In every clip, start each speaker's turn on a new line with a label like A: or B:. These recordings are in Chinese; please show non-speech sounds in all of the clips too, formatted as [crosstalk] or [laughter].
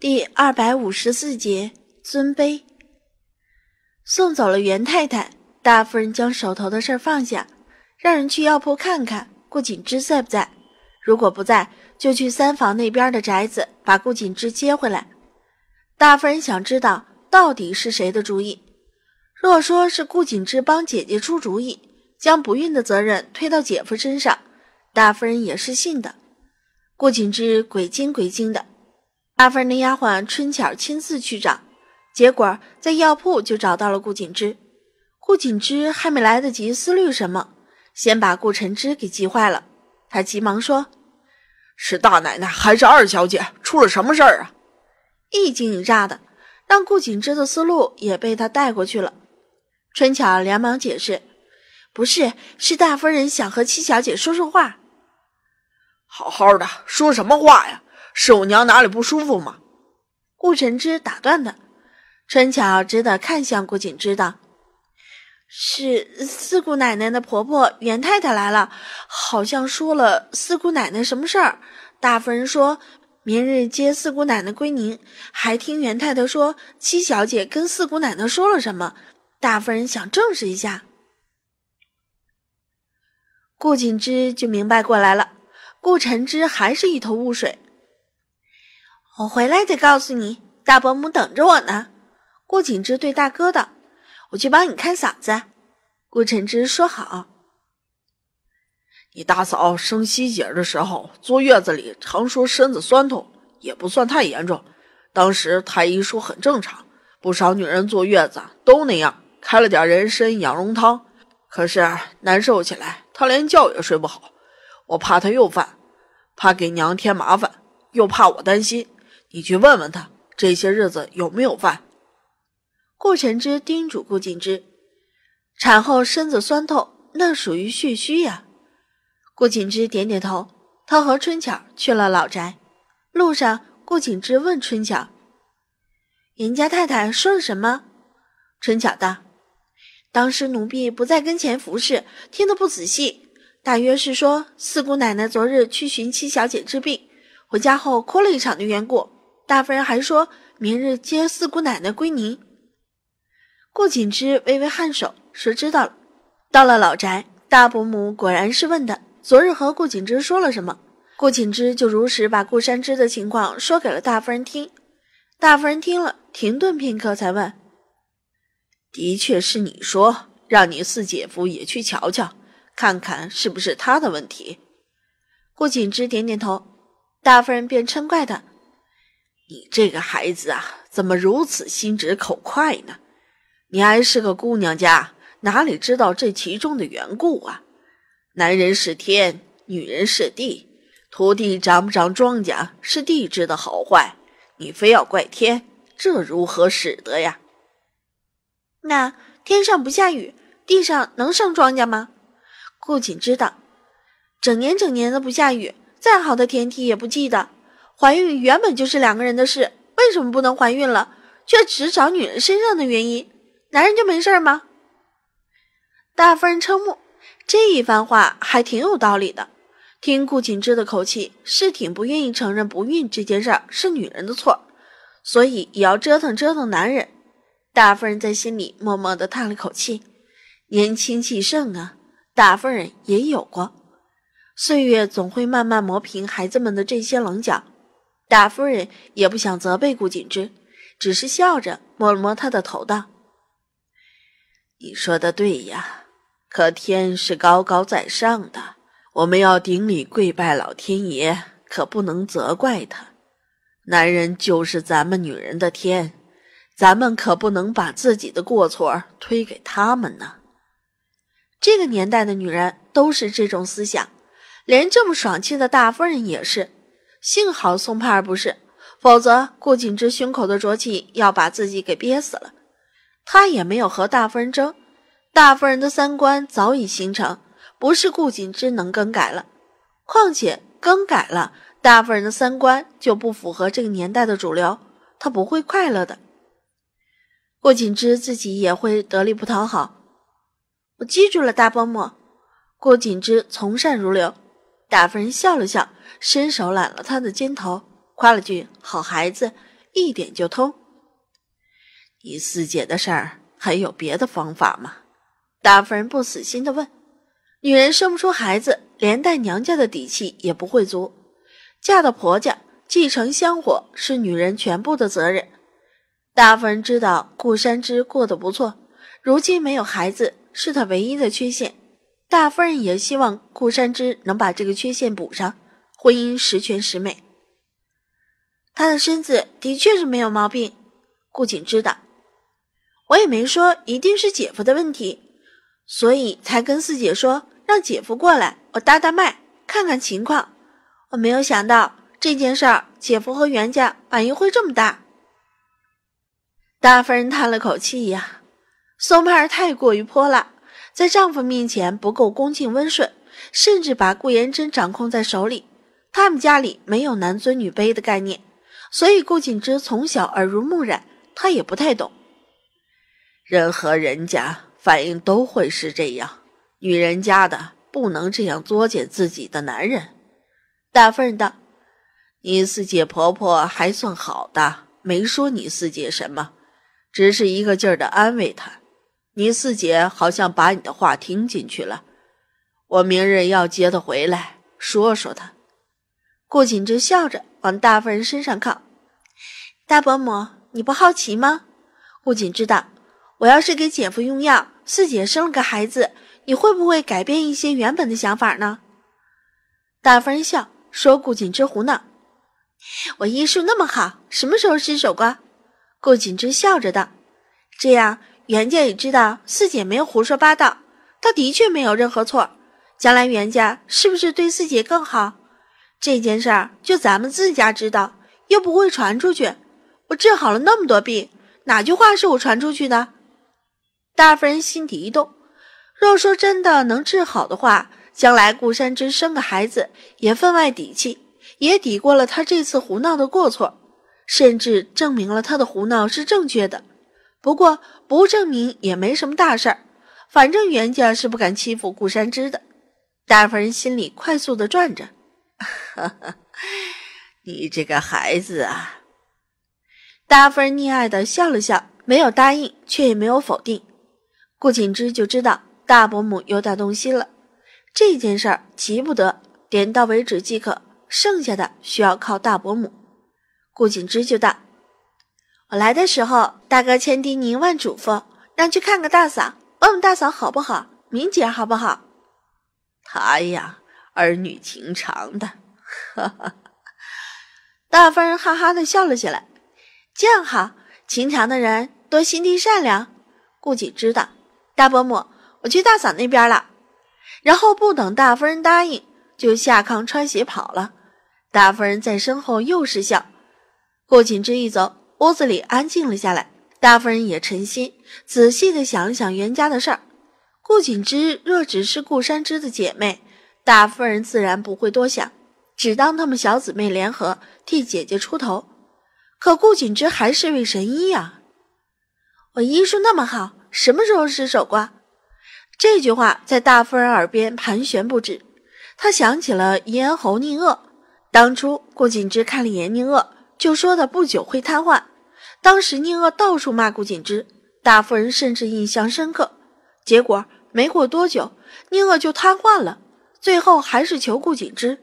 A: 第二百五十四节尊卑。送走了袁太太，大夫人将手头的事放下，让人去药铺看看顾锦之在不在。如果不在，就去三房那边的宅子把顾锦之接回来。大夫人想知道到底是谁的主意。若说是顾锦之帮姐姐出主意，将不孕的责任推到姐夫身上，大夫人也是信的。顾锦之鬼精鬼精的。大夫人那丫鬟春巧亲自去找，结果在药铺就找到了顾景之。顾景之还没来得及思虑什么，先把顾晨之给急坏了。他急忙说：“是大奶奶还是二小姐出了什么事儿啊？”一惊一乍的，让顾景之的思路也被他带过去了。春巧连忙解释：“不是，是大夫人想和七小姐说说话。好好的，说什么话呀？”是我娘哪里不舒服吗？顾晨之打断的，春巧只得看向顾景之道：“是四姑奶奶的婆婆袁太太来了，好像说了四姑奶奶什么事儿。大夫人说明日接四姑奶奶归宁，还听袁太太说七小姐跟四姑奶奶说了什么，大夫人想证实一下。”顾景之就明白过来了，顾晨之还是一头雾水。我回来再告诉你，大伯母等着我呢。顾景之对大哥道：“我去帮你看嫂子。”顾晨之说：“好。”你大嫂生西姐儿的时候坐月子里，常说身子酸痛，也不算太严重。当时太医说很正常，不少女人坐月子都那样。开了点人参养荣汤，可是难受起来，她连觉也睡不好。我怕她又犯，怕给娘添麻烦，又怕我担心。你去问问他，这些日子有没有饭？顾晨之叮嘱顾景之：“产后身子酸痛，那属于血虚呀。”顾景之点点头。他和春巧去了老宅。路上，顾景之问春巧：“严家太太说了什么？”春巧道：“当时奴婢不在跟前服侍，听得不仔细。大约是说四姑奶奶昨日去寻七小姐治病，回家后哭了一场的缘故。”大夫人还说明日接四姑奶奶归宁，顾锦之微微颔首说：“知道了。”到了老宅，大伯母果然是问的：“昨日和顾锦之说了什么？”顾锦之就如实把顾山之的情况说给了大夫人听。大夫人听了，停顿片刻，才问：“的确是你说，让你四姐夫也去瞧瞧，看看是不是他的问题？”顾锦之点点头，大夫人便嗔怪他。你这个孩子啊，怎么如此心直口快呢？你还是个姑娘家，哪里知道这其中的缘故啊？男人是天，女人是地，土地长不长庄稼是地质的好坏，你非要怪天，这如何使得呀？那天上不下雨，地上能生庄稼吗？顾锦知道，整年整年的不下雨，再好的田地也不记得。怀孕原本就是两个人的事，为什么不能怀孕了，却只找女人身上的原因？男人就没事儿吗？大夫人瞠目，这一番话还挺有道理的。听顾景之的口气，是挺不愿意承认不孕这件事儿是女人的错，所以也要折腾折腾男人。大夫人在心里默默地叹了口气：年轻气盛啊，大夫人也有过。岁月总会慢慢磨平孩子们的这些棱角。大夫人也不想责备顾锦之，只是笑着摸了摸他的头，道：“你说的对呀，可天是高高在上的，我们要顶礼跪拜老天爷，可不能责怪他。男人就是咱们女人的天，咱们可不能把自己的过错推给他们呢。这个年代的女人都是这种思想，连这么爽气的大夫人也是。”幸好宋盼儿不是，否则顾景之胸口的浊气要把自己给憋死了。他也没有和大夫人争，大夫人的三观早已形成，不是顾景之能更改了。况且更改了，大夫人的三观就不符合这个年代的主流，她不会快乐的。顾景之自己也会得力不讨好。我记住了，大伯母。顾景之从善如流。大夫人笑了笑，伸手揽了他的肩头，夸了句“好孩子，一点就通。”“你四姐的事儿还有别的方法吗？”大夫人不死心的问。女人生不出孩子，连带娘家的底气也不会足。嫁到婆家，继承香火是女人全部的责任。大夫人知道顾山之过得不错，如今没有孩子是她唯一的缺陷。大夫人也希望顾山之能把这个缺陷补上，婚姻十全十美。他的身子的确是没有毛病，顾景之道。我也没说一定是姐夫的问题，所以才跟四姐说让姐夫过来，我搭搭脉，看看情况。我没有想到这件事儿，姐夫和袁家反应会这么大。大夫人叹了口气呀，宋盼儿太过于泼辣。在丈夫面前不够恭敬温顺，甚至把顾延真掌控在手里。他们家里没有男尊女卑的概念，所以顾景之从小耳濡目染，她也不太懂。任何人家反应都会是这样，女人家的不能这样作践自己的男人。大夫人道：“你四姐婆婆还算好的，没说你四姐什么，只是一个劲儿的安慰她。”倪四姐好像把你的话听进去了，我明日要接她回来，说说她。顾景之笑着往大夫人身上靠：“大伯母，你不好奇吗？”顾景之道：“我要是给姐夫用药，四姐生了个孩子，你会不会改变一些原本的想法呢？”大夫人笑说：“顾景之胡闹，我医术那么好，什么时候失手过？”顾景之笑着道：“这样。”袁家也知道四姐没有胡说八道，她的确没有任何错。将来袁家是不是对四姐更好？这件事儿就咱们自家知道，又不会传出去。我治好了那么多病，哪句话是我传出去的？大夫人心底一动，若说真的能治好的话，将来顾山之生个孩子也分外底气，也抵过了他这次胡闹的过错，甚至证明了他的胡闹是正确的。不过不证明也没什么大事儿，反正袁家是不敢欺负顾山之的。大夫人心里快速的转着，哈哈，你这个孩子啊！大夫人溺爱的笑了笑，没有答应，却也没有否定。顾锦之就知道大伯母又在动心了。这件事儿急不得，点到为止即可，剩下的需要靠大伯母。顾锦之就道。我来的时候，大哥千叮咛万嘱咐，让去看个大嫂，问问大嫂好不好，明姐好不好？他呀，儿女情长的。[laughs] 大夫人哈哈的笑了起来，这样好，情长的人多心地善良。顾景之道：“大伯母，我去大嫂那边了。”然后不等大夫人答应，就下炕穿鞋跑了。大夫人在身后又是笑。顾景之一走。屋子里安静了下来，大夫人也沉心仔细的想了想袁家的事儿。顾景之若只是顾山之的姐妹，大夫人自然不会多想，只当他们小姊妹联合替姐姐出头。可顾景之还是位神医呀，我医术那么好，什么时候失手过？这句话在大夫人耳边盘旋不止。她想起了咽喉宁恶，当初顾景之看了眼宁恶，就说他不久会瘫痪。当时宁恶到处骂顾锦之，大夫人甚至印象深刻。结果没过多久，宁恶就瘫痪了，最后还是求顾锦之。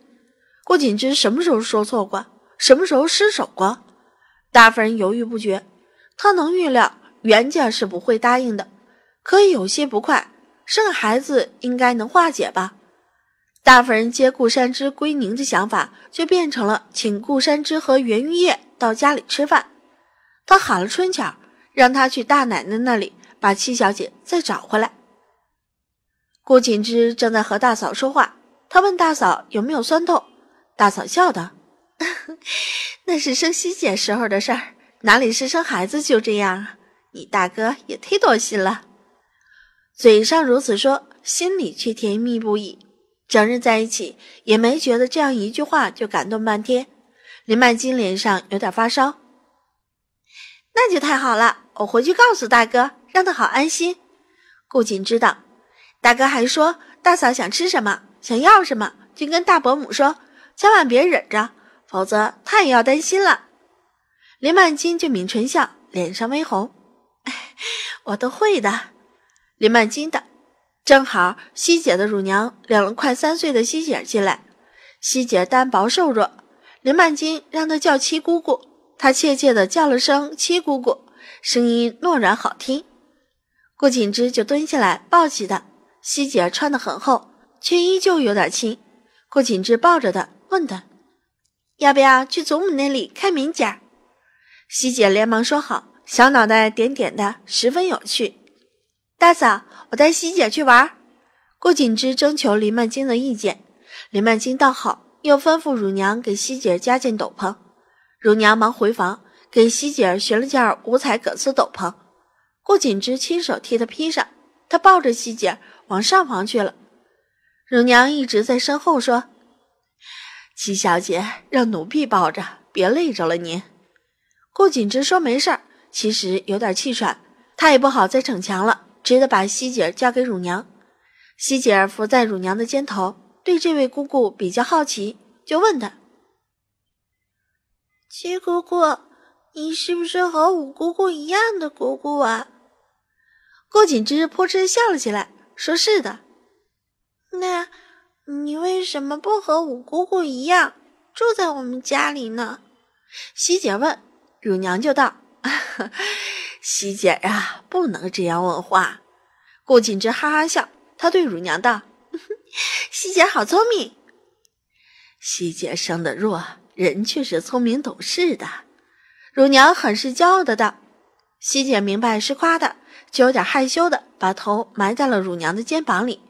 A: 顾锦之什么时候说错过？什么时候失手过？大夫人犹豫不决。她能预料袁家是不会答应的，可有些不快。生孩子应该能化解吧？大夫人接顾山之归宁的想法，就变成了请顾山之和袁玉叶到家里吃饭。他喊了春巧，让他去大奶奶那里把七小姐再找回来。顾景之正在和大嫂说话，他问大嫂有没有酸痛，大嫂笑道：“ [laughs] 那是生西姐时候的事儿，哪里是生孩子就这样？你大哥也忒多心了。”嘴上如此说，心里却甜蜜不已。整日在一起，也没觉得这样一句话就感动半天。林曼金脸上有点发烧。那就太好了，我回去告诉大哥，让他好安心。顾锦知道，大哥还说大嫂想吃什么，想要什么就跟大伯母说，千万别忍着，否则他也要担心了。林曼金就抿唇笑，脸上微红，[laughs] 我都会的。林曼金的。正好西姐的乳娘领了快三岁的西姐进来，西姐单薄瘦弱，林曼金让她叫七姑姑。他怯怯的叫了声“七姑姑”，声音糯软好听。顾景之就蹲下来抱起他。西姐穿得很厚，却依旧有点轻。顾景之抱着他问她：“要不要去祖母那里看明家？”西姐连忙说：“好。”小脑袋点点的，十分有趣。大嫂，我带西姐去玩。顾景之征求林曼金的意见，林曼金倒好，又吩咐乳娘给西姐加件斗篷。乳娘忙回房，给西姐儿寻了件五彩葛丝斗篷，顾锦之亲手替她披上。她抱着西姐儿往上房去了。乳娘一直在身后说：“七小姐让奴婢抱着，别累着了您。”顾锦之说：“没事儿。”其实有点气喘，他也不好再逞强了，只得把西姐儿交给乳娘。西姐儿伏在乳娘的肩头，对这位姑姑比较好奇，就问她。七姑姑，你是不是和五姑姑一样的姑姑啊？顾景之扑哧笑了起来，说是的。那，你为什么不和五姑姑一样住在我们家里呢？西姐问，乳娘就道：“西 [laughs] 姐呀，不能这样问话。”顾景之哈哈笑，他对乳娘道：“西 [laughs] 姐好聪明。”西姐生的弱，人却是聪明懂事的。乳娘很是骄傲的道：“西姐明白是夸的，就有点害羞的把头埋在了乳娘的肩膀里。”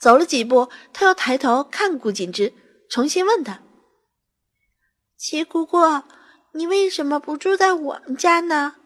A: 走了几步，她又抬头看顾锦之，重新问他：“齐姑姑，你为什么不住在我们家呢？”